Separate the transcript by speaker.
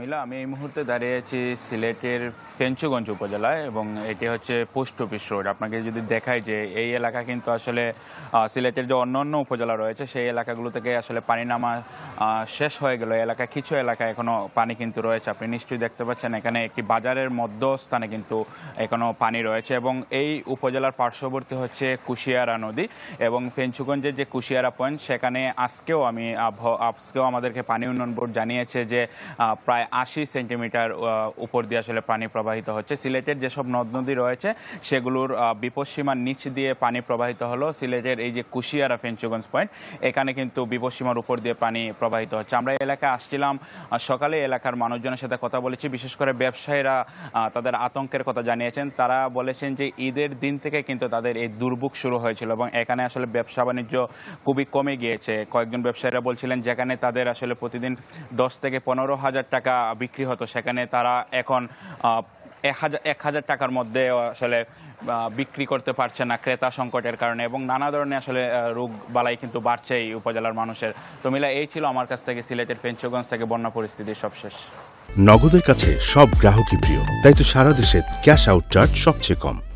Speaker 1: মিলা আমি এই মুহূর্তে দাঁড়িয়ে আছি সিলেটের ফেঞ্চুগঞ্জ উপজেলায় এবং এটি হচ্ছে পোস্ট অফিস রোড আপনাকে যদি দেখায় যে এই এলাকা কিন্তু আসলে সিলেটের যে অন্য অন্য উপজেলা রয়েছে সেই এলাকাগুলো থেকে আসলে পানি নামা শেষ হয়ে গেল এলাকায় কিছু এলাকায় এখনো পানি কিন্তু রয়েছে আপনি নিশ্চয়ই দেখতে পাচ্ছেন এখানে একটি বাজারের মধ্যস্থানে কিন্তু এখনো পানি রয়েছে এবং এই উপজেলার পার্শ্ববর্তী হচ্ছে কুশিয়ারা নদী এবং ফেঞ্চুগঞ্জের যে কুশিয়ারা পয়েন্ট সেখানে আজকেও আমি আজকেও আমাদেরকে পানি উন্নয়ন বোর্ড জানিয়েছে যে প্রায় আশি সেন্টিমিটার উপর দিয়ে আসলে পানি প্রবাহিত হচ্ছে সিলেটের যেসব নদ নদী রয়েছে সেগুলোর বিপদসীমার নিচ দিয়ে পানি প্রবাহিত হলো সিলেটের এই যে কুশিয়ারা ফেঞ্চুগঞ্জ পয়েন্ট এখানে কিন্তু বিপদসীমার উপর দিয়ে পানি প্রবাহিত হচ্ছে আমরা এলাকায় আসছিলাম সকালে এলাকার মানুষজনের সাথে কথা বলেছি বিশেষ করে ব্যবসায়ীরা তাদের আতঙ্কের কথা জানিয়েছেন তারা বলেছেন যে ঈদের দিন থেকে কিন্তু তাদের এই দুর্ভোগ শুরু হয়েছিল এবং এখানে আসলে ব্যবসা বাণিজ্য খুবই কমে গিয়েছে কয়েকজন ব্যবসায়ীরা বলছিলেন যেখানে তাদের আসলে প্রতিদিন দশ থেকে পনেরো হাজার টাকা বিক্রি হতো সেখানে তারা এখন এক হাজার এক হাজার টাকার মধ্যে আসলে বিক্রি করতে পারছে না ক্রেতা সংকটের কারণে এবং নানা ধরনের আসলে রোগ বালাই কিন্তু বাড়ছে এই উপজেলার মানুষের তো মিলা এই ছিল আমার কাছ থেকে সিলেটের পেঞ্চগঞ্জ থেকে বন্যা পরিস্থিতির সবশেষ নগদের কাছে সব গ্রাহকই প্রিয় তাই তো সারা দেশে ক্যাশ আউট চার্জ সবচেয়ে কম